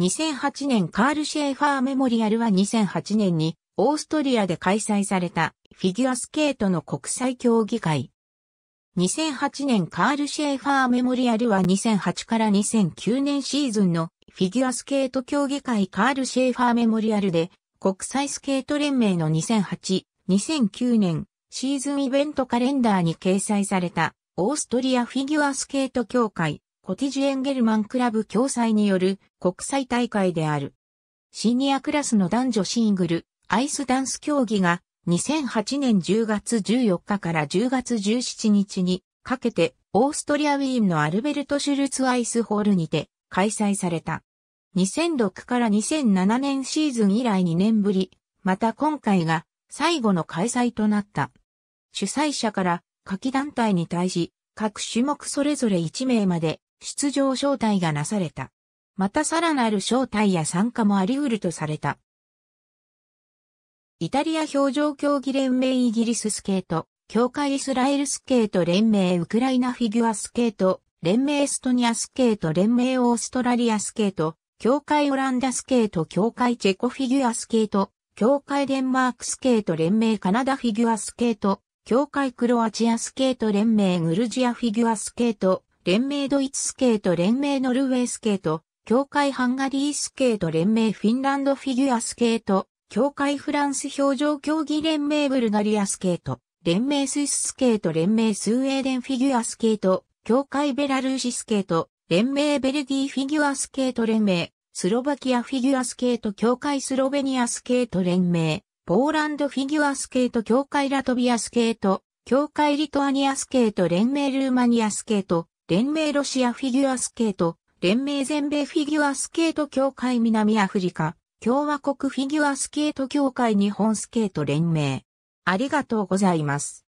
2008年カール・シェーファーメモリアルは2008年にオーストリアで開催されたフィギュアスケートの国際競技会。2008年カール・シェーファーメモリアルは2008から2009年シーズンのフィギュアスケート競技会カール・シェーファーメモリアルで国際スケート連盟の2008、2009年シーズンイベントカレンダーに掲載されたオーストリアフィギュアスケート協会コティジュエンゲルマンクラブ共催による国際大会である。シニアクラスの男女シングル、アイスダンス競技が2008年10月14日から10月17日にかけてオーストリアウィーンのアルベルト・シュルツ・アイスホールにて開催された。2006から2007年シーズン以来2年ぶり、また今回が最後の開催となった。主催者から下記団体に対し、各種目それぞれ1名まで出場招待がなされた。またさらなる招待や参加もあり得るとされた。イタリア表情競技連盟イギリススケート、協会イスラエルスケート連盟ウクライナフィギュアスケート、連盟エストニアスケート連盟オーストラリアスケート、協会オランダスケート協会チェコフィギュアスケート、協会デンマークスケート連盟カナダフィギュアスケート、協会クロアチアスケート連盟グルジアフィギュアスケート、連盟ドイツスケート連盟ノルウェースケート、協会ハンガリースケート連盟フィンランドフィギュアスケート、協会フランス表情競技連盟ブルガリアスケート、連盟スイススケート連盟スウェーデンフィギュアスケート、協会ベラルーシスケート、連盟ベルギーフィギュアスケート連盟、スロバキアフィギュアスケート協会スロベニアスケート連盟、ポーランドフィギュアスケート協会ラトビアスケート、協会リトアニアスケート連盟ルーマニアスケート、連盟ロシアフィギュアスケート、連盟全米フィギュアスケート協会南アフリカ、共和国フィギュアスケート協会日本スケート連盟。ありがとうございます。